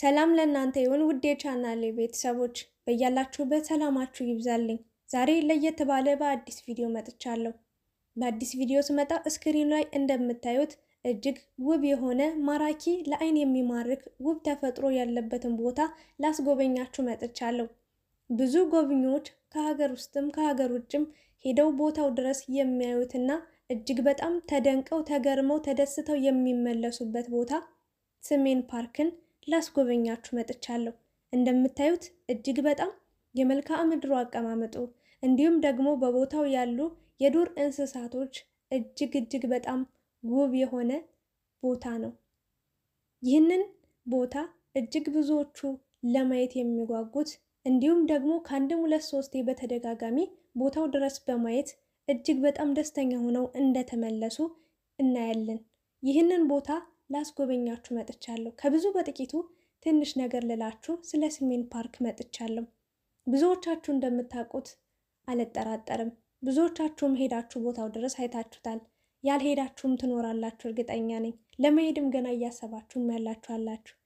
ሰላም ለእናንተ ይሁን ውድ የቻናሌ ቤተሰቦች በያላችሁበት ሰላማችሁ ይብዛልኝ። ዛሬ ለየት ባለ በአዲስ ቪዲዮ መጥቻለሁ። በአዲስ ቪዲዮ ስመጣ እስክሪኑ ላይ እንደምታዩት እጅግ ውብ የሆነ ማራኪ ለአይን የሚማርክ ውብ ተፈጥሮ ያለበትን ቦታ ላስጎበኛችሁ መጥቻለሁ። ብዙ ጎብኚዎች ከሀገር ውስጥም ከሀገር ውጭም ሄደው ቦታው ድረስ የሚያዩትና እጅግ በጣም ተደንቀው ተገርመው ተደስተው የሚመለሱበት ቦታ ሰሜን ፓርክን ላስጎበኛችሁ መጥቻለሁ። እንደምታዩት እጅግ በጣም የመልክዓ ምድሩ አቀማመጡ እንዲሁም ደግሞ በቦታው ያሉ የዱር እንስሳቶች እጅግ እጅግ በጣም ውብ የሆነ ቦታ ነው። ይህንን ቦታ እጅግ ብዙዎቹ ለማየት የሚጓጉት እንዲሁም ደግሞ ከአንድም ሁለት ሶስቴ በተደጋጋሚ ቦታው ድረስ በማየት እጅግ በጣም ደስተኛ ሆነው እንደተመለሱ እናያለን። ይህንን ቦታ ላስጎበኛችሁ መጥቻለሁ። ከብዙ በጥቂቱ ትንሽ ነገር ልላችሁ ስለ ሰሜን ፓርክ መጥቻለሁ። ብዙዎቻችሁ እንደምታውቁት አልጠራጠርም። ብዙዎቻችሁም ሄዳችሁ ቦታው ድረስ አይታችሁታል። ያልሄዳችሁም ትኖራላችሁ እርግጠኛ ነኝ። ለመሄድም ገና እያሰባችሁም ያላችሁ አላችሁ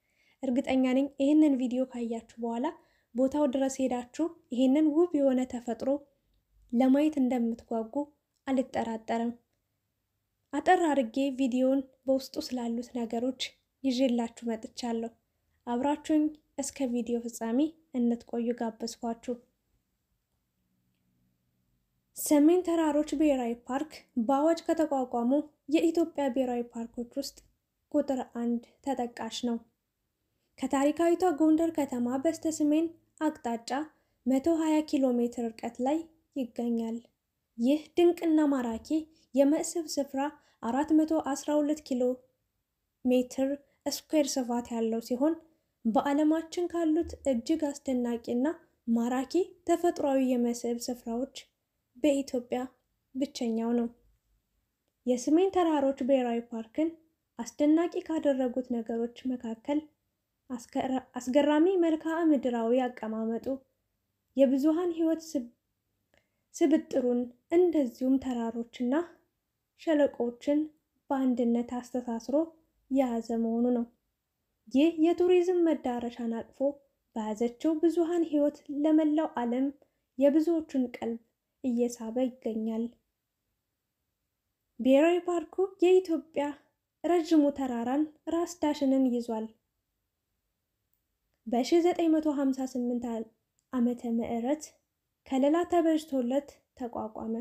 እርግጠኛ ነኝ። ይህንን ቪዲዮ ካያችሁ በኋላ ቦታው ድረስ ሄዳችሁ ይህንን ውብ የሆነ ተፈጥሮ ለማየት እንደምትጓጉ አልጠራጠርም። አጠር ቪዲዮን በውስጡ ስላሉት ነገሮች ይዤላችሁ መጥቻለሁ። አብራችሁኝ እስከ ቪዲዮ ፍጻሜ እንድትቆዩ ጋበዝኳችሁ። ሰሜን ተራሮች ብሔራዊ ፓርክ በአዋጅ ከተቋቋሙ የኢትዮጵያ ብሔራዊ ፓርኮች ውስጥ ቁጥር አንድ ተጠቃሽ ነው። ከታሪካዊቷ ጎንደር ከተማ በስተ ሰሜን አቅጣጫ 120 ኪሎ ሜትር ርቀት ላይ ይገኛል። ይህ ድንቅና ማራኪ የመስህብ ስፍራ 412 ኪሎ ሜትር ስኩዌር ስፋት ያለው ሲሆን በዓለማችን ካሉት እጅግ አስደናቂ እና ማራኪ ተፈጥሯዊ የመስህብ ስፍራዎች በኢትዮጵያ ብቸኛው ነው። የሰሜን ተራሮች ብሔራዊ ፓርክን አስደናቂ ካደረጉት ነገሮች መካከል አስገራሚ መልክዓ ምድራዊ አቀማመጡ፣ የብዙሃን ሕይወት ስብጥሩን እንደዚሁም ተራሮችና ሸለቆችን በአንድነት አስተሳስሮ የያዘ መሆኑ ነው። ይህ የቱሪዝም መዳረሻን አቅፎ በያዘችው ብዙሃን ሕይወት ለመላው ዓለም የብዙዎቹን ቀልብ እየሳበ ይገኛል። ብሔራዊ ፓርኩ የኢትዮጵያ ረዥሙ ተራራን ራስ ዳሽንን ይዟል። በ1958 ዓመተ ምህረት ከለላ ተበጅቶለት ተቋቋመ።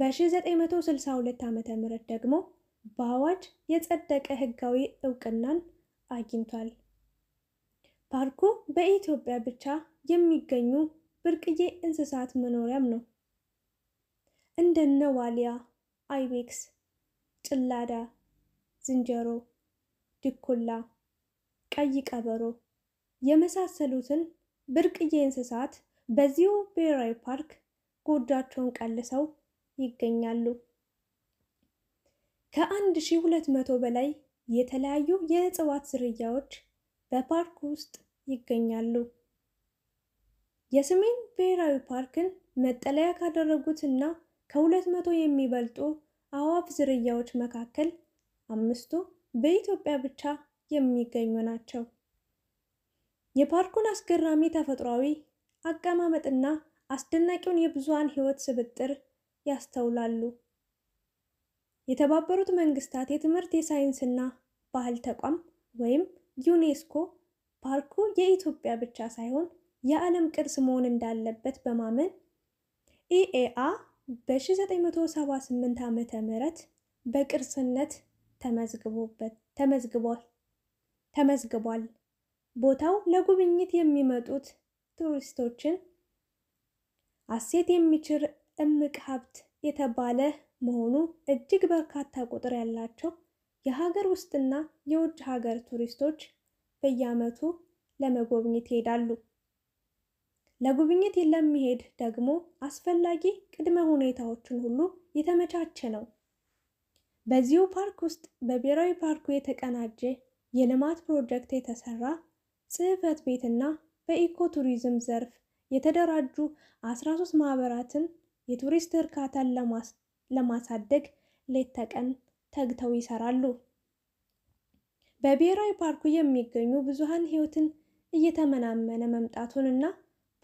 በ1962 ዓ ም ደግሞ በአዋጅ የጸደቀ ህጋዊ እውቅናን አግኝቷል። ፓርኩ በኢትዮጵያ ብቻ የሚገኙ ብርቅዬ እንስሳት መኖሪያም ነው። እንደነ ዋልያ፣ አይቤክስ፣ ጭላዳ ዝንጀሮ፣ ድኩላ፣ ቀይ ቀበሮ የመሳሰሉትን ብርቅዬ እንስሳት በዚሁ ብሔራዊ ፓርክ ጎጇቸውን ቀልሰው ይገኛሉ። ከ1200 በላይ የተለያዩ የእጽዋት ዝርያዎች በፓርክ ውስጥ ይገኛሉ። የሰሜን ብሔራዊ ፓርክን መጠለያ ካደረጉት እና ከ200 የሚበልጡ አዋፍ ዝርያዎች መካከል አምስቱ በኢትዮጵያ ብቻ የሚገኙ ናቸው። የፓርኩን አስገራሚ ተፈጥሯዊ አቀማመጥና አስደናቂውን የብዙሃን ሕይወት ስብጥር ያስተውላሉ። የተባበሩት መንግስታት የትምህርት የሳይንስና ባህል ተቋም ወይም ዩኔስኮ ፓርኩ የኢትዮጵያ ብቻ ሳይሆን የዓለም ቅርስ መሆን እንዳለበት በማመን ኢኤአ በ1978 ዓ ም በቅርስነት ተመዝግቦበት ተመዝግቧል ተመዝግቧል። ቦታው ለጉብኝት የሚመጡት ቱሪስቶችን አሴት የሚችል እምቅ ሀብት የተባለ መሆኑ እጅግ በርካታ ቁጥር ያላቸው የሀገር ውስጥና የውጭ ሀገር ቱሪስቶች በየዓመቱ ለመጎብኘት ይሄዳሉ። ለጉብኝት ለሚሄድ ደግሞ አስፈላጊ ቅድመ ሁኔታዎችን ሁሉ የተመቻቸ ነው። በዚሁ ፓርክ ውስጥ በብሔራዊ ፓርኩ የተቀናጀ የልማት ፕሮጀክት የተሰራ ጽሕፈት ቤትና በኢኮ ቱሪዝም ዘርፍ የተደራጁ 13 ማህበራትን የቱሪስት እርካታን ለማሳደግ ሌት ተቀን ተግተው ይሰራሉ። በብሔራዊ ፓርኩ የሚገኙ ብዙሃን ሕይወትን እየተመናመነ መምጣቱን እና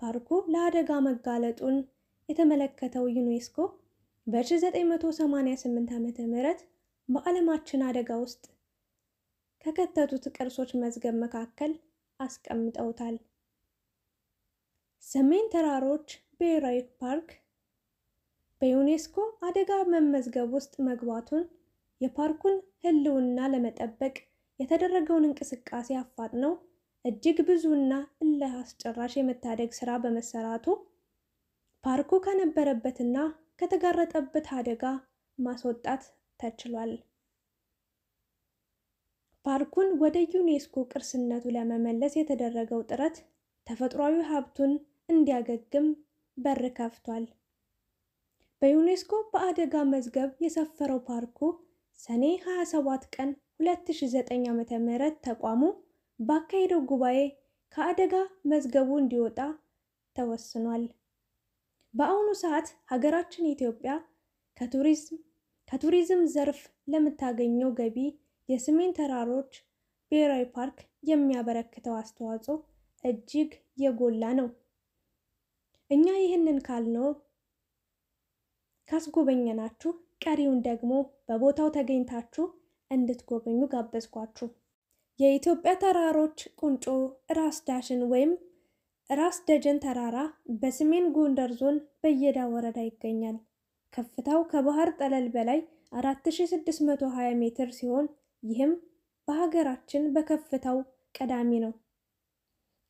ፓርኩ ለአደጋ መጋለጡን የተመለከተው ዩኔስኮ በ1988 ዓ.ም በዓለማችን አደጋ ውስጥ ከከተቱት ቅርሶች መዝገብ መካከል አስቀምጠውታል። ሰሜን ተራሮች ብሔራዊ ፓርክ በዩኔስኮ አደጋ መመዝገብ ውስጥ መግባቱን የፓርኩን ህልውና ለመጠበቅ የተደረገውን እንቅስቃሴ አፋጥነው እጅግ ብዙና እልህ አስጨራሽ የመታደግ ስራ በመሰራቱ ፓርኩ ከነበረበትና ከተጋረጠበት አደጋ ማስወጣት ተችሏል። ፓርኩን ወደ ዩኔስኮ ቅርስነቱ ለመመለስ የተደረገው ጥረት ተፈጥሯዊ ሀብቱን እንዲያገግም በር ከፍቷል። በዩኔስኮ በአደጋ መዝገብ የሰፈረው ፓርኩ ሰኔ 27 ቀን 2009 ዓ.ም ተቋሙ ባካሄደው ጉባኤ ከአደጋ መዝገቡ እንዲወጣ ተወስኗል። በአሁኑ ሰዓት ሀገራችን ኢትዮጵያ ከቱሪዝም ዘርፍ ለምታገኘው ገቢ የሰሜን ተራሮች ብሔራዊ ፓርክ የሚያበረክተው አስተዋጽኦ እጅግ የጎላ ነው። እኛ ይህንን ካልነው ካስጎበኘናችሁ ቀሪውን ደግሞ በቦታው ተገኝታችሁ እንድትጎበኙ ጋበዝኳችሁ። የኢትዮጵያ ተራሮች ቁንጮ ራስ ዳሽን ወይም ራስ ደጀን ተራራ በሰሜን ጎንደር ዞን በየዳ ወረዳ ይገኛል። ከፍታው ከባህር ጠለል በላይ 4620 ሜትር ሲሆን ይህም በሀገራችን በከፍታው ቀዳሚ ነው።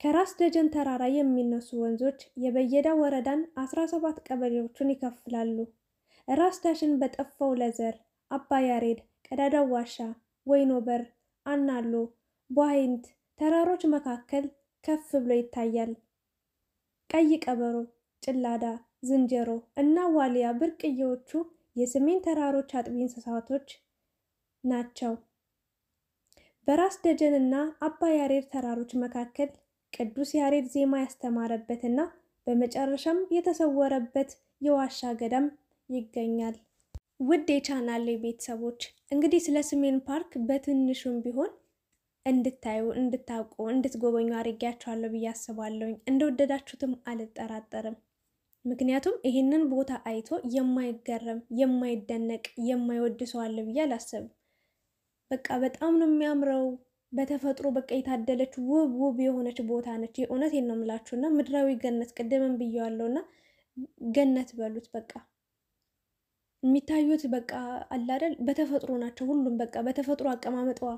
ከራስ ደጀን ተራራ የሚነሱ ወንዞች የበየዳ ወረዳን 17 ቀበሌዎችን ይከፍላሉ። ራስ ዳሽን በጠፋው ለዘር አባ ያሬድ፣ ቀዳዳው ዋሻ፣ ወይኖ በር፣ አናሎ፣ ቧይንት ተራሮች መካከል ከፍ ብሎ ይታያል። ቀይ ቀበሮ፣ ጭላዳ፣ ዝንጀሮ እና ዋልያ ብርቅዬዎቹ የሰሜን ተራሮች አጥቢ እንስሳቶች ናቸው። በራስ ደጀን እና አባ ያሬድ ተራሮች መካከል ቅዱስ ያሬድ ዜማ ያስተማረበት እና በመጨረሻም የተሰወረበት የዋሻ ገዳም ይገኛል። ውድ የቻናሌ ቤተሰቦች እንግዲህ ስለ ሰሜን ፓርክ በትንሹም ቢሆን እንድታዩ እንድታውቁ እንድትጎበኙ አድርጌያችኋለሁ ብዬ አስባለሁኝ። እንደወደዳችሁትም አልጠራጠርም። ምክንያቱም ይህንን ቦታ አይቶ የማይገረም የማይደነቅ የማይወድ ሰው አለ ብዬ አላስብም። በቃ በጣም ነው የሚያምረው በተፈጥሮ በቃ የታደለች ውብ ውብ የሆነች ቦታ ነች። የእውነት ነው ምድራዊ ገነት ቅድምም ብዬዋለሁና ገነት በሉት በቃ የሚታዩት በቃ አላደል በተፈጥሮ ናቸው። ሁሉም በቃ በተፈጥሮ አቀማመጠዋ።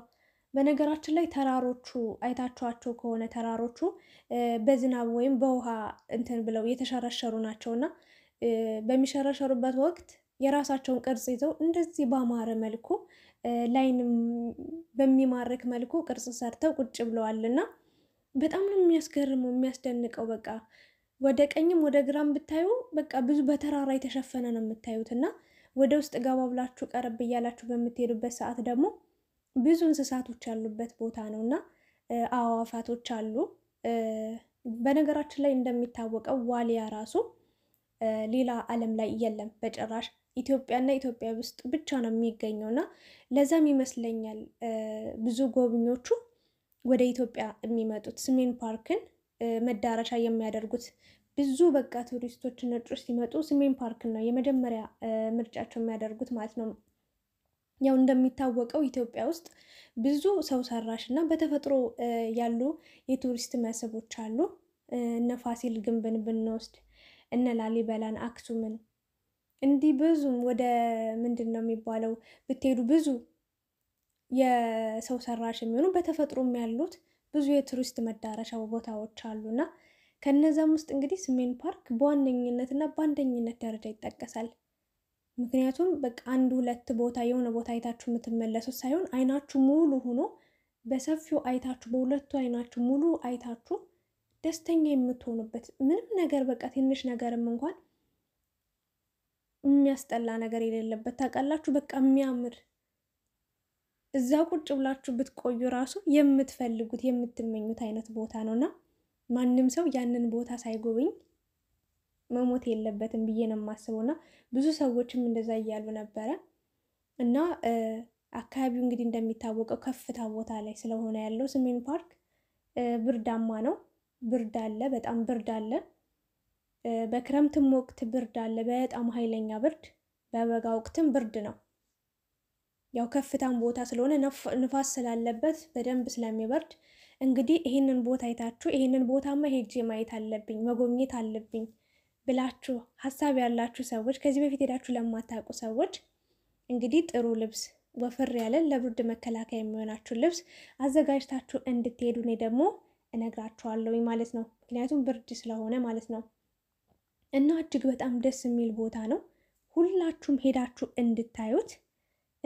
በነገራችን ላይ ተራሮቹ አይታችኋቸው ከሆነ ተራሮቹ በዝናብ ወይም በውሃ እንትን ብለው የተሸረሸሩ ናቸው እና በሚሸረሸሩበት ወቅት የራሳቸውን ቅርጽ ይዘው እንደዚህ ባማረ መልኩ ላይንም በሚማርክ መልኩ ቅርጽ ሰርተው ቁጭ ብለዋልና በጣም ነው የሚያስገርመው የሚያስደንቀው በቃ ወደ ቀኝም ወደ ግራም ብታዩ በቃ ብዙ በተራራ የተሸፈነ ነው የምታዩት እና ወደ ውስጥ ገባ ብላችሁ ቀረብ እያላችሁ በምትሄዱበት ሰዓት ደግሞ ብዙ እንስሳቶች ያሉበት ቦታ ነው እና አዋፋቶች አሉ። በነገራችን ላይ እንደሚታወቀው ዋልያ ራሱ ሌላ ዓለም ላይ የለም በጭራሽ ኢትዮጵያና ኢትዮጵያ ውስጥ ብቻ ነው የሚገኘው እና ለዛም ይመስለኛል ብዙ ጎብኞቹ ወደ ኢትዮጵያ የሚመጡት ሰሜን ፓርክን መዳረሻ የሚያደርጉት ብዙ በቃ ቱሪስቶች ነጮች ሲመጡ ስሜን ፓርክን ነው የመጀመሪያ ምርጫቸው የሚያደርጉት ማለት ነው። ያው እንደሚታወቀው ኢትዮጵያ ውስጥ ብዙ ሰው ሰራሽ እና በተፈጥሮ ያሉ የቱሪስት መስህቦች አሉ። እነ ፋሲል ግንብን ብንወስድ እነ ላሊበላን፣ አክሱምን እንዲህ ብዙም ወደ ምንድን ነው የሚባለው ብትሄዱ ብዙ የሰው ሰራሽ የሚሆኑ በተፈጥሮም ያሉት ብዙ የቱሪስት መዳረሻ ቦታዎች አሉና ከነዛም ውስጥ እንግዲህ ሰሜን ፓርክ በዋነኝነትና በአንደኝነት ደረጃ ይጠቀሳል። ምክንያቱም በቃ አንድ ሁለት ቦታ የሆነ ቦታ አይታችሁ የምትመለሱት ሳይሆን አይናችሁ ሙሉ ሆኖ በሰፊው አይታችሁ በሁለቱ አይናችሁ ሙሉ አይታችሁ ደስተኛ የምትሆኑበት ምንም ነገር በቃ ትንሽ ነገርም እንኳን የሚያስጠላ ነገር የሌለበት ታውቃላችሁ፣ በቃ የሚያምር እዛ ቁጭ ብላችሁ ብትቆዩ ራሱ የምትፈልጉት የምትመኙት አይነት ቦታ ነው እና ማንም ሰው ያንን ቦታ ሳይጎበኝ መሞት የለበትም ብዬ ነው የማስበው። እና ብዙ ሰዎችም እንደዛ እያሉ ነበረ እና አካባቢው እንግዲህ እንደሚታወቀው ከፍታ ቦታ ላይ ስለሆነ ያለው ሰሜን ፓርክ ብርዳማ ነው። ብርድ አለ፣ በጣም ብርድ አለ። በክረምትም ወቅት ብርድ አለ፣ በጣም ኃይለኛ ብርድ። በበጋ ወቅትም ብርድ ነው። ያው ከፍታም ቦታ ስለሆነ ንፋስ ስላለበት በደንብ ስለሚበርድ እንግዲህ ይህንን ቦታ አይታችሁ ይህንን ቦታማ ሄጄ ማየት አለብኝ መጎብኘት አለብኝ ብላችሁ ሀሳብ ያላችሁ ሰዎች ከዚህ በፊት ሄዳችሁ ለማታውቁ ሰዎች እንግዲህ ጥሩ ልብስ ወፍር ያለ ለብርድ መከላከያ የሚሆናችሁ ልብስ አዘጋጅታችሁ እንድትሄዱ እኔ ደግሞ እነግራችኋለሁኝ ማለት ነው። ምክንያቱም ብርድ ስለሆነ ማለት ነው። እና እጅግ በጣም ደስ የሚል ቦታ ነው። ሁላችሁም ሄዳችሁ እንድታዩት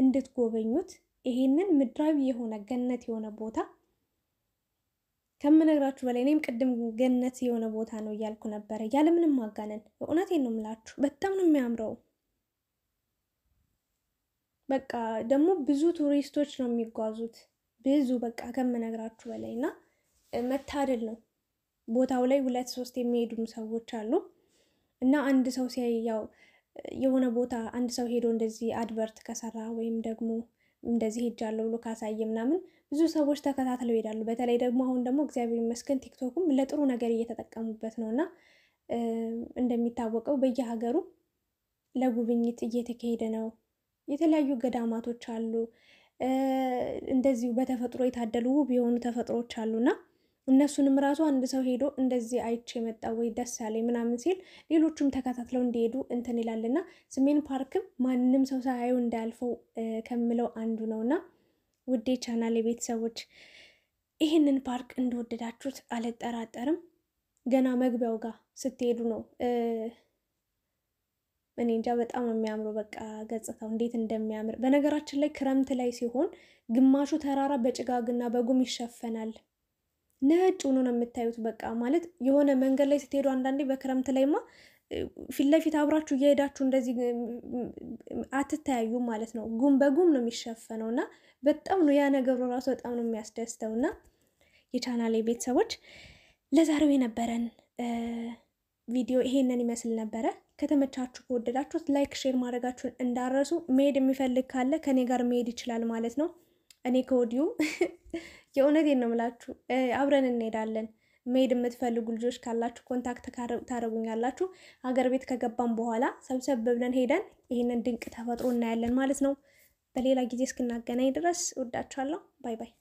እንድትጎበኙት ይሄንን ምድራዊ የሆነ ገነት የሆነ ቦታ ከምነግራችሁ በላይ እኔም ቅድም ገነት የሆነ ቦታ ነው እያልኩ ነበረ፣ ያለምንም ማጋነን በእውነቴን ነው የምላችሁ። በጣም ነው የሚያምረው። በቃ ደግሞ ብዙ ቱሪስቶች ነው የሚጓዙት፣ ብዙ በቃ ከምነግራችሁ በላይ እና መታደል ነው። ቦታው ላይ ሁለት ሶስት የሚሄዱም ሰዎች አሉ እና አንድ ሰው ሲያይ ያው የሆነ ቦታ አንድ ሰው ሄዶ እንደዚህ አድቨርት ከሰራ ወይም ደግሞ እንደዚህ ሄጃለሁ ብሎ ካሳየ ምናምን ብዙ ሰዎች ተከታትለው ይሄዳሉ። በተለይ ደግሞ አሁን ደግሞ እግዚአብሔር ይመስገን ቲክቶክም ለጥሩ ነገር እየተጠቀሙበት ነው እና እንደሚታወቀው በየሀገሩ ለጉብኝት እየተካሄደ ነው። የተለያዩ ገዳማቶች አሉ። እንደዚሁ በተፈጥሮ የታደሉ ውብ የሆኑ ተፈጥሮዎች አሉና እነሱንም ራሱ አንድ ሰው ሄዶ እንደዚህ አይቼ የመጣ ወይ ደስ ያለኝ ምናምን ሲል ሌሎቹም ተከታትለው እንዲሄዱ እንትን ይላልና ሰሜን ፓርክም ማንም ሰው ሳያዩ እንዳያልፈው ከምለው አንዱ ነውና ውዴ ቻናል የቤተሰቦች ይህንን ፓርክ እንደወደዳችሁት አልጠራጠርም። ገና መግቢያው ጋር ስትሄዱ ነው እኔ እንጃ በጣም የሚያምረው በቃ ገጽታው እንዴት እንደሚያምር። በነገራችን ላይ ክረምት ላይ ሲሆን ግማሹ ተራራ በጭጋግና በጉም ይሸፈናል። ነጭ ሆኖ ነው የምታዩት። በቃ ማለት የሆነ መንገድ ላይ ስትሄዱ አንዳንዴ በክረምት ላይማ ፊት ለፊት አብራችሁ እየሄዳችሁ እንደዚህ አትተያዩም ማለት ነው። ጉም በጉም ነው የሚሸፈነው እና በጣም ነው ያ ነገሩ ራሱ በጣም ነው የሚያስደስተው። እና የቻናሌ ቤተሰቦች ለዛሬው የነበረን ቪዲዮ ይሄንን ይመስል ነበረ። ከተመቻችሁ ከወደዳችሁት ላይክ፣ ሼር ማድረጋችሁን እንዳረሱ። መሄድ የሚፈልግ ካለ ከኔ ጋር መሄድ ይችላል ማለት ነው። እኔ ከወዲሁ የእውነት ነው ምላችሁ፣ አብረን እንሄዳለን። መሄድ የምትፈልጉ ልጆች ካላችሁ ኮንታክት ታደረጉኛላችሁ። ሀገር ቤት ከገባን በኋላ ሰብሰብ ብለን ሄደን ይህንን ድንቅ ተፈጥሮ እናያለን ማለት ነው። በሌላ ጊዜ እስክናገናኝ ድረስ ወዳችኋለሁ። ባይ ባይ።